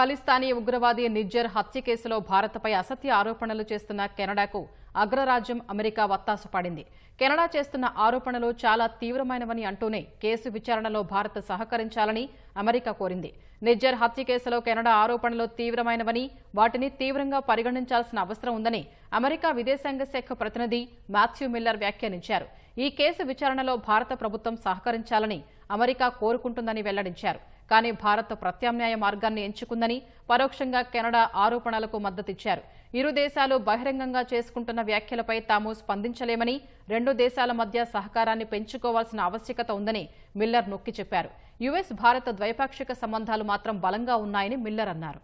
ఖలిస్తానీ ఉగ్రవాది నిజ్జర్ హత్య కేసులో భారత్పై అసత్య ఆరోపణలు చేస్తున్న కెనడాకు అగ్రరాజ్యం అమెరికా వత్తాసపడింది కెనడా చేస్తున్న ఆరోపణలు చాలా తీవ్రమైనవని అంటూనే కేసు విచారణలో భారత్ సహకరించాలని అమెరికా కోరింది నిజ్జర్ హత్య కేసులో కెనడా ఆరోపణలు తీవ్రమైనవని వాటిని తీవ్రంగా పరిగణించాల్సిన అవసరం ఉందని అమెరికా విదేశాంగ శాఖ ప్రతినిధి మాథ్యూ మిల్లర్ వ్యాఖ్యానించారు ఈ కేసు విచారణలో భారత ప్రభుత్వం సహకరించాలని అమెరికా కోరుకుంటుందని వెల్లడించారు కానీ భారత్ ప్రత్యామ్నాయ మార్గాన్ని ఎంచుకుందని పరోక్షంగా కెనడా ఆరోపణలకు మద్దతిచ్చారు ఇరు దేశాలు బహిరంగంగా చేసుకుంటున్న వ్యాఖ్యలపై తాము స్పందించలేమని రెండు దేశాల మధ్య సహకారాన్ని పెంచుకోవాల్సిన ఆవశ్యకత ఉందని మిల్లర్ నొక్కి చెప్పారు యుఎస్ భారత్ ద్వైపాక్షిక సంబంధాలు మాత్రం బలంగా ఉన్నాయని మిల్లర్ అన్నారు